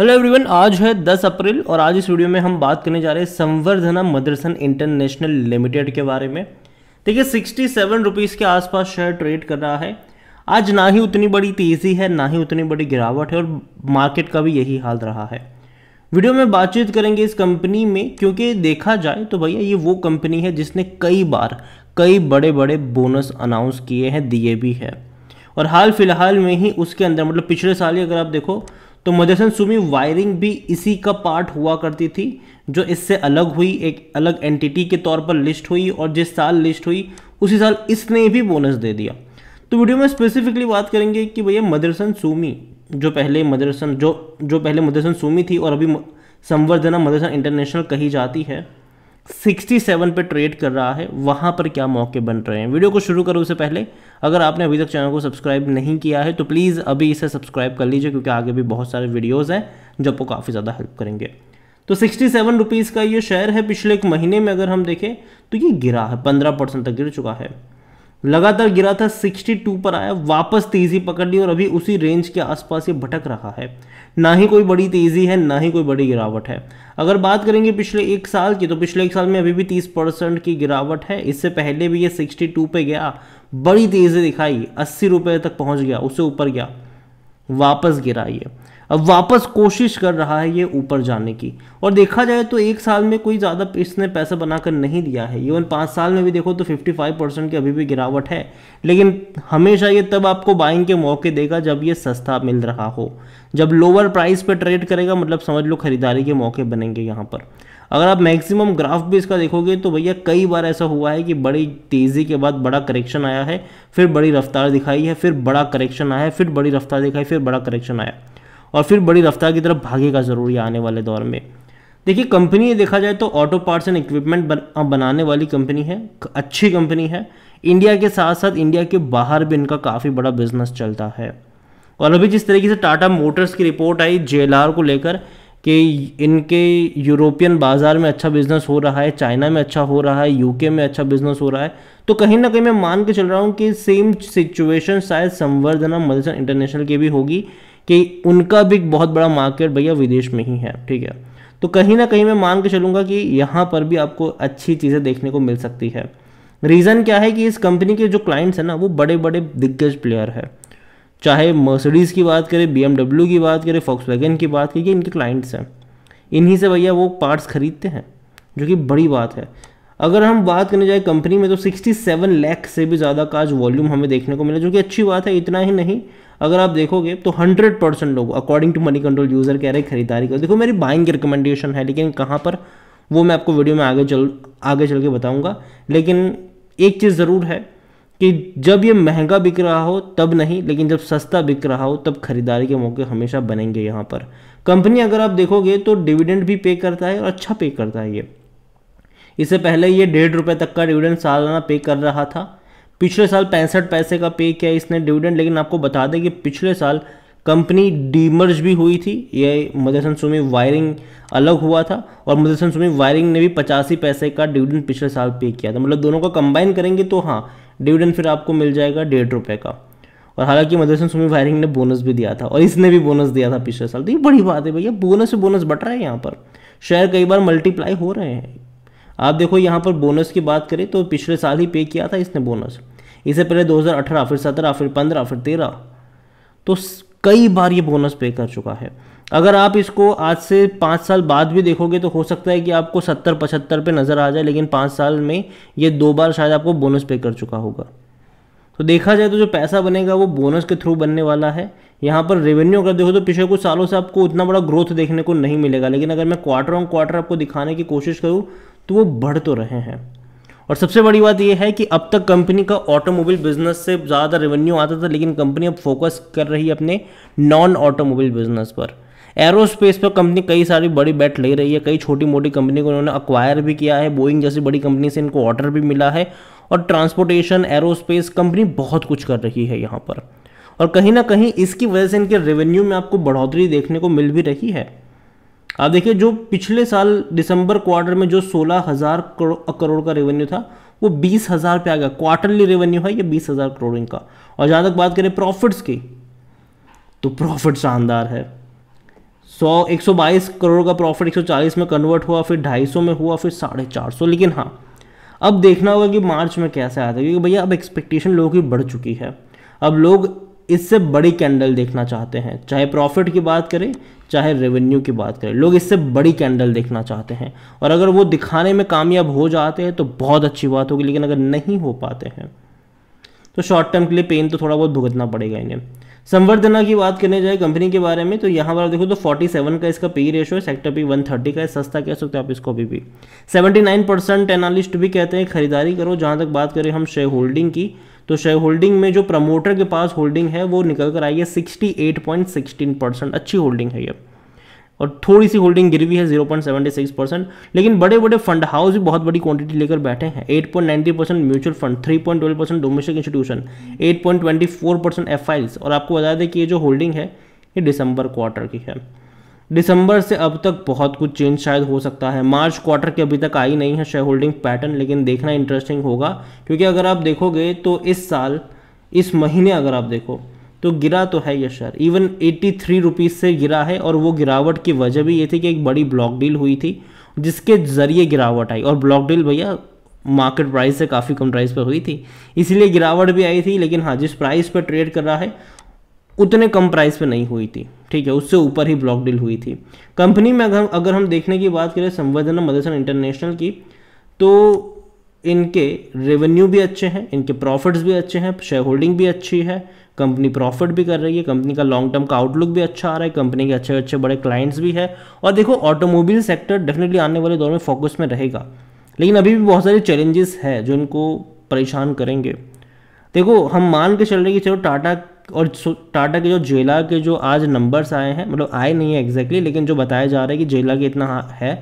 hello everyone आज है 10 अप्रैल और आज इस वीडियो में हम बात करने जा रहे हैं संवर्धना मदरसन इंटरनेशनल लिमिटेड के बारे में देखिए सिक्सटी सेवन के आसपास शेयर ट्रेड कर रहा है आज ना ही उतनी बड़ी तेज़ी है ना ही उतनी बड़ी गिरावट है और मार्केट का भी यही हाल रहा है वीडियो में बातचीत करेंगे इस कंपनी में क्योंकि देखा जाए तो भैया ये वो कंपनी है जिसने कई बार कई बड़े बड़े बोनस अनाउंस किए हैं दिए भी है और हाल फिलहाल में ही उसके अंदर मतलब पिछले साल ही अगर आप देखो तो मदरसन सुमी वायरिंग भी इसी का पार्ट हुआ करती थी जो इससे अलग हुई एक अलग एंटिटी के तौर पर लिस्ट हुई और जिस साल लिस्ट हुई उसी साल इसने भी बोनस दे दिया तो वीडियो में स्पेसिफिकली बात करेंगे कि भैया मदरसन सुमी जो पहले मदरसन जो जो पहले मदरसन सुमी थी और अभी संवर्धना मदरसन इंटरनेशनल कही जाती है 67 पे ट्रेड कर रहा है वहां पर क्या मौके बन रहे हैं वीडियो को शुरू करो उससे पहले अगर आपने अभी तक चैनल को सब्सक्राइब नहीं किया है तो प्लीज़ अभी इसे सब्सक्राइब कर लीजिए क्योंकि आगे भी बहुत सारे वीडियोज़ हैं जो आपको काफ़ी ज़्यादा हेल्प करेंगे तो सिक्सटी सेवन रुपीज़ का ये शेयर है पिछले एक महीने में अगर हम देखें तो ये गिरा है पंद्रह परसेंट तक गिर चुका है लगातार गिरा था 62 पर आया वापस तेजी पकड़ ली और अभी उसी रेंज के आसपास ये भटक रहा है ना ही कोई बड़ी तेजी है ना ही कोई बड़ी गिरावट है अगर बात करेंगे पिछले एक साल की तो पिछले एक साल में अभी भी 30 परसेंट की गिरावट है इससे पहले भी ये 62 पे गया बड़ी तेजी दिखाई अस्सी रुपये तक पहुंच गया उससे ऊपर गया वापस गिरा ये अब वापस कोशिश कर रहा है ये ऊपर जाने की और देखा जाए तो एक साल में कोई ज़्यादा इसने पैसा बनाकर नहीं दिया है इवन पाँच साल में भी देखो तो 55 परसेंट की अभी भी गिरावट है लेकिन हमेशा ये तब आपको बाइंग के मौके देगा जब ये सस्ता मिल रहा हो जब लोअर प्राइस पर ट्रेड करेगा मतलब समझ लो खरीदारी के मौके बनेंगे यहाँ पर अगर आप मैक्सिमम ग्राफ भी इसका देखोगे तो भैया कई बार ऐसा हुआ है कि बड़ी तेज़ी के बाद बड़ा करेक्शन आया है फिर बड़ी रफ्तार दिखाई है फिर बड़ा करेक्शन आया फिर बड़ी रफ्तार दिखाई फिर बड़ा करेक्शन आया और फिर बड़ी रफ्तार की तरफ भागेगा ज़रूर ये आने वाले दौर में देखिए कंपनी देखा जाए तो ऑटो पार्ट्स एंड इक्विपमेंट बनाने वाली कंपनी है अच्छी कंपनी है इंडिया के साथ साथ इंडिया के बाहर भी इनका काफ़ी बड़ा बिजनेस चलता है और अभी जिस तरीके से टाटा मोटर्स की रिपोर्ट आई जे को लेकर कि इनके यूरोपियन बाज़ार में अच्छा बिज़नेस हो रहा है चाइना में अच्छा हो रहा है यूके में अच्छा बिज़नेस हो रहा है तो कहीं ना कहीं मैं मान के चल रहा हूँ कि सेम सिचुएशन शायद संवर्धना मदरसन इंटरनेशनल की भी होगी कि उनका भी बहुत बड़ा मार्केट भैया विदेश में ही है ठीक है तो कहीं ना कहीं मैं मान के चलूँगा कि यहाँ पर भी आपको अच्छी चीज़ें देखने को मिल सकती है रीज़न क्या है कि इस कंपनी के जो क्लाइंट्स हैं ना वो बड़े बड़े दिग्गज प्लेयर है चाहे मर्सिडीज़ की बात करें बी की बात करें फॉक्स की बात करिए इनके क्लाइंट्स हैं इन्हीं से भैया वो पार्ट्स खरीदते हैं जो कि बड़ी बात है अगर हम बात करने जाए कंपनी में तो 67 लाख से भी ज़्यादा का आज वॉल्यूम हमें देखने को मिला जो कि अच्छी बात है इतना ही नहीं अगर आप देखोगे तो हंड्रेड परसेंट लोग according to Moneycontrol user कह रहे हैं खरीदारी करो देखो मेरी बाइंग की रिकमेंडेशन है लेकिन कहाँ पर वो मैं आपको वीडियो में आगे चल आगे चल के बताऊँगा लेकिन एक चीज़ ज़रूर है कि जब ये महंगा बिक रहा हो तब नहीं लेकिन जब सस्ता बिक रहा हो तब खरीदारी के मौके हमेशा बनेंगे यहाँ पर कंपनी अगर आप देखोगे तो डिविडेंड भी पे करता है और अच्छा पे करता है ये इससे पहले ये डेढ़ रुपये तक का डिविडेंड सालाना पे कर रहा था पिछले साल पैंसठ पैसे का पे किया इसने डिविडेंड लेकिन आपको बता दें कि पिछले साल कंपनी डीमर्ज भी हुई थी ये मदरसन सुमी वायरिंग अलग हुआ था और मदरसन सुमी वायरिंग ने भी पचासी पैसे का डिविडेंड पिछले साल पे किया था मतलब दोनों को कंबाइन करेंगे तो हाँ डिविडेंड फिर आपको मिल जाएगा डेढ़ रुपये का और हालांकि मदरसन सुमी वायरिंग ने बोनस भी दिया था और इसने भी बोनस दिया था पिछले साल तो ये बड़ी बात है भैया बोनस से बोनस बट रहा है यहाँ पर शेयर कई बार मल्टीप्लाई हो रहे हैं आप देखो यहाँ पर बोनस की बात करें तो पिछले साल ही पे किया था इसने बोनस इससे पहले 2018 फिर 17 फिर 15 फिर 13 तो कई बार ये बोनस पे कर चुका है अगर आप इसको आज से पाँच साल बाद भी देखोगे तो हो सकता है कि आपको सत्तर पचहत्तर पे नज़र आ जाए लेकिन पाँच साल में ये दो बार शायद आपको बोनस पे कर चुका होगा तो देखा जाए तो जो पैसा बनेगा वो बोनस के थ्रू बनने वाला है यहाँ पर रेवेन्यू अगर देखो तो पिछले कुछ सालों से आपको उतना बड़ा ग्रोथ देखने को नहीं मिलेगा लेकिन अगर मैं क्वार्टर ऑन क्वार्टर आपको दिखाने की कोशिश करूँ तो वो बढ़ तो रहे हैं और सबसे बड़ी बात यह है कि अब तक कंपनी का ऑटोमोबाइल बिजनेस से ज़्यादा रेवेन्यू आता था लेकिन कंपनी अब फोकस कर रही है अपने नॉन ऑटोमोबाइल बिजनेस पर एरोस्पेस पर कंपनी कई सारी बड़ी बैट ले रही है कई छोटी मोटी कंपनी को उन्होंने अक्वायर भी किया है बोइंग जैसी बड़ी कंपनी से इनको ऑर्डर भी मिला है और ट्रांसपोर्टेशन एरोस्पेस कंपनी बहुत कुछ कर रही है यहाँ पर और कहीं ना कहीं इसकी वजह से इनके रेवेन्यू में आपको बढ़ोतरी देखने को मिल भी रही है आप देखिए जो पिछले साल दिसंबर क्वार्टर में जो सोलह हज़ार करो, करोड़ का रेवेन्यू था वो बीस हज़ार पे आ गया क्वार्टरली रेवेन्यू है ये बीस हज़ार करोड़ इनका और जहां तक बात करें प्रॉफिट्स की तो प्रॉफिट शानदार है सौ एक सौ बाईस करोड़ का प्रॉफिट एक सौ चालीस में कन्वर्ट हुआ फिर ढाई सौ में हुआ फिर साढ़े चार सौ लेकिन हाँ अब देखना होगा कि मार्च में कैसे आया था क्योंकि भैया अब एक्सपेक्टेशन लोगों की बढ़ चुकी है अब लोग इससे बड़ी कैंडल देखना चाहते हैं चाहे प्रॉफिट की बात करें चाहे रेवेन्यू की बात करें लोग इससे बड़ी कैंडल देखना चाहते हैं और अगर वो दिखाने में कामयाब हो जाते हैं तो बहुत अच्छी बात होगी लेकिन अगर नहीं हो पाते हैं तो शॉर्ट टर्म के लिए पेन तो थोड़ा बहुत भुगतना पड़ेगा इन्हें संवर्धना की बात करने जाए कंपनी के बारे में तो यहाँ पर देखो तो 47 का इसका पी रेशो है सेक्टर पी 130 का है सस्ता कह सकते हो आप इसको अभी भी 79 परसेंट एनालिस्ट भी कहते हैं खरीदारी करो जहाँ तक बात करें हम शेयर होल्डिंग की तो शेयर होल्डिंग में जो प्रमोटर के पास होल्डिंग है वो निकल कर आई है sixty eight point sixteen percent अच्छी होल्डिंग है ये और थोड़ी सी होल्डिंग गिर हुई है 0.76 परसेंट लेकिन बड़े बड़े फंड हाउस भी बहुत बड़ी क्वांटिटी लेकर बैठे हैं 8.90 percent mutual fund 3.12 percent domestic institution 8.24 percent F और आपको बता दें कि ये जो होल्डिंग है ये दिसंबर क्वार्टर की है दिसंबर से अब तक बहुत कुछ चेंज शायद हो सकता है मार्च क्वार्टर के अभी तक आई नहीं है शेयर होल्डिंग पैटर्न लेकिन देखना इंटरेस्टिंग होगा क्योंकि अगर आप देखोगे तो इस साल इस महीने अगर आप देखो तो गिरा तो है ये share even eighty three rupees से गिरा है और वो गिरावट की वजह भी ये थी कि एक बड़ी ब्लॉक डील हुई थी जिसके ज़रिए गिरावट आई और ब्लॉक डील भैया मार्केट प्राइस से काफ़ी कम प्राइस पर हुई थी इसीलिए गिरावट भी आई थी लेकिन हाँ जिस प्राइस पर ट्रेड कर रहा है उतने कम प्राइस पे नहीं हुई थी ठीक है उससे ऊपर ही ब्लॉक डील हुई थी कंपनी में अगर अगर हम देखने की बात करें संवर्धना मदरसन इंटरनेशनल की तो इनके रेवेन्यू भी अच्छे हैं इनके प्रॉफिट्स भी अच्छे हैं शेयर होल्डिंग भी अच्छी है कंपनी प्रॉफिट भी कर रही है कंपनी का लॉन्ग टर्म का आउटलुक भी अच्छा आ रहा है कंपनी के अच्छे अच्छे बड़े क्लाइंट्स भी है और देखो ऑटोमोबाइल सेक्टर डेफिनेटली आने वाले दौर में फोकस में रहेगा लेकिन अभी भी बहुत सारे चैलेंजेस है जो इनको परेशान करेंगे देखो हम मान के चल रहे कि चलो टाटा और टाटा के जो जेला के जो आज नंबर्स आए हैं मतलब आए नहीं है एग्जैक्टली लेकिन जो बताया जा रहा है कि जेला के इतना है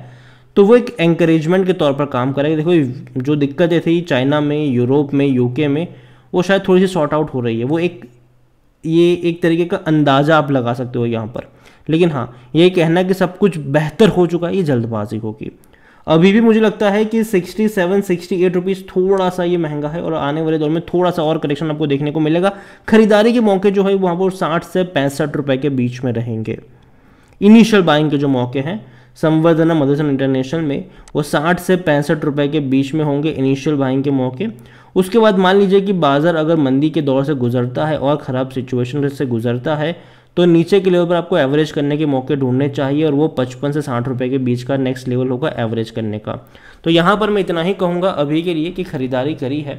तो वो एक एंकरेजमेंट के तौर पर काम करेगा देखो जो दिक्कतें थी चाइना में यूरोप में यूके में वो शायद थोड़ी सी सॉर्ट आउट हो रही है वो एक ये एक तरीके का अंदाज़ा आप लगा सकते हो यहाँ पर लेकिन हाँ ये कहना कि सब कुछ बेहतर हो चुका है ये जल्दबाजी होगी अभी भी मुझे लगता है कि sixty seven sixty eight rupees थोड़ा सा ये महंगा है और आने वाले दौर में थोड़ा सा और करेक्शन आपको देखने को मिलेगा खरीदारी के मौके जो है वहाँ पर साठ से पैंसठ रुपए के बीच में रहेंगे इनिशियल बाइंग के जो मौके हैं संवर्धना मदरसन इंटरनेशनल में वो साठ से पैंसठ रुपए के बीच में होंगे इनिशियल बाइंग के मौके उसके बाद मान लीजिए कि बाज़ार अगर मंदी के दौर से गुजरता है और ख़राब सिचुएशन से गुजरता है तो नीचे के लेवल पर आपको एवरेज करने के मौके ढूंढने चाहिए और वो पचपन से साठ रुपये के बीच का नेक्स्ट लेवल होगा एवरेज करने का तो यहाँ पर मैं इतना ही कहूँगा अभी के लिए कि ख़रीदारी करी है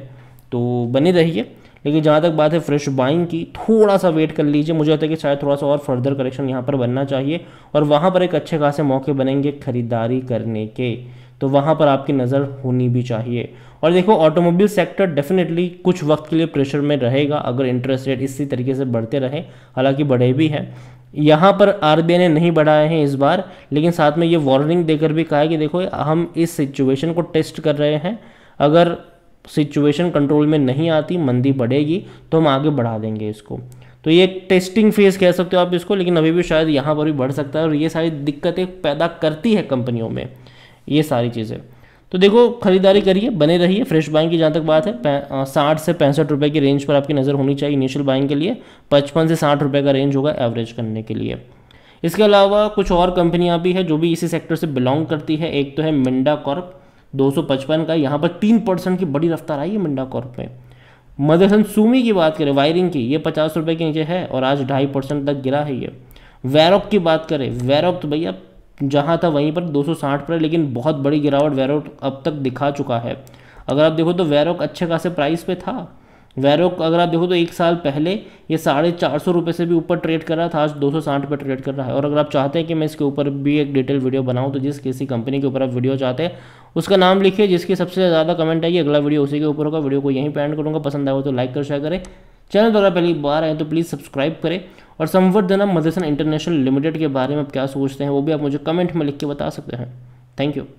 तो बने रहिए लेकिन जहाँ तक बात है फ्रेश बाइंग की थोड़ा सा वेट कर लीजिए मुझे लगता है कि शायद थोड़ा सा और फर्दर करेक्शन यहाँ पर बनना चाहिए और वहाँ पर एक अच्छे खासे मौके बनेंगे खरीदारी करने के तो वहाँ पर आपकी नज़र होनी भी चाहिए और देखो ऑटोमोबाइल सेक्टर डेफिनेटली कुछ वक्त के लिए प्रेशर में रहेगा अगर इंटरेस्ट रेट इसी तरीके से बढ़ते रहे हालांकि बढ़े भी हैं यहाँ पर आर ने नहीं बढ़ाए हैं इस बार लेकिन साथ में ये वार्निंग देकर भी कहा है कि देखो हम इस सिचुएशन को टेस्ट कर रहे हैं अगर सिचुएशन कंट्रोल में नहीं आती मंदी बढ़ेगी तो हम आगे बढ़ा देंगे इसको तो ये टेस्टिंग फेज कह सकते हो आप इसको लेकिन अभी भी शायद यहाँ पर भी बढ़ सकता है और ये सारी दिक्कतें पैदा करती है कंपनियों में ये सारी चीज़ें तो देखो खरीदारी करिए बने रहिए फ्रेश बाइंग की जहाँ तक बात है साठ से पैंसठ रुपये की रेंज पर आपकी नज़र होनी चाहिए इनिशियल बाइंग के लिए पचपन से साठ रुपये का रेंज होगा एवरेज करने के लिए इसके अलावा कुछ और कंपनियां भी है जो भी इसी सेक्टर से बिलोंग करती है एक तो है मिंडा कॉर्प दो का यहाँ पर तीन परसेंट की बड़ी रफ्तार आई है मिंडा कॉर्प में मदरसन सूमी की बात करें वायरिंग की ये पचास रुपये के नीचे है और आज ढाई परसेंट तक गिरा है ये वैरॉक की बात करें वैरॉक तो भैया जहाँ था वहीं पर 260 पर लेकिन बहुत बड़ी गिरावट वैरोक अब तक दिखा चुका है अगर आप देखो तो वैरोक अच्छे खासे प्राइस पे था वैरोक अगर आप देखो तो एक साल पहले ये साढ़े चार सौ रुपये से भी ऊपर ट्रेड कर रहा था आज दो सौ साठ पर ट्रेड कर रहा है और अगर आप चाहते हैं कि मैं इसके ऊपर भी एक डिटेल वीडियो बनाऊं तो जिस किसी कंपनी के ऊपर आप वीडियो चाहते हैं उसका नाम लिखिए जिसकी सबसे ज़्यादा कमेंट आई अगला वीडियो उसी के ऊपर होगा वीडियो को यहीं पर एंड करूँगा पसंद आए तो लाइक कर शेयर करें चैनल द्वारा पहली बार आए तो प्लीज़ सब्सक्राइब करें और संवर्धना मदरसन इंटरनेशनल लिमिटेड के बारे में आप क्या सोचते हैं वो भी आप मुझे कमेंट में लिख के बता सकते हैं थैंक यू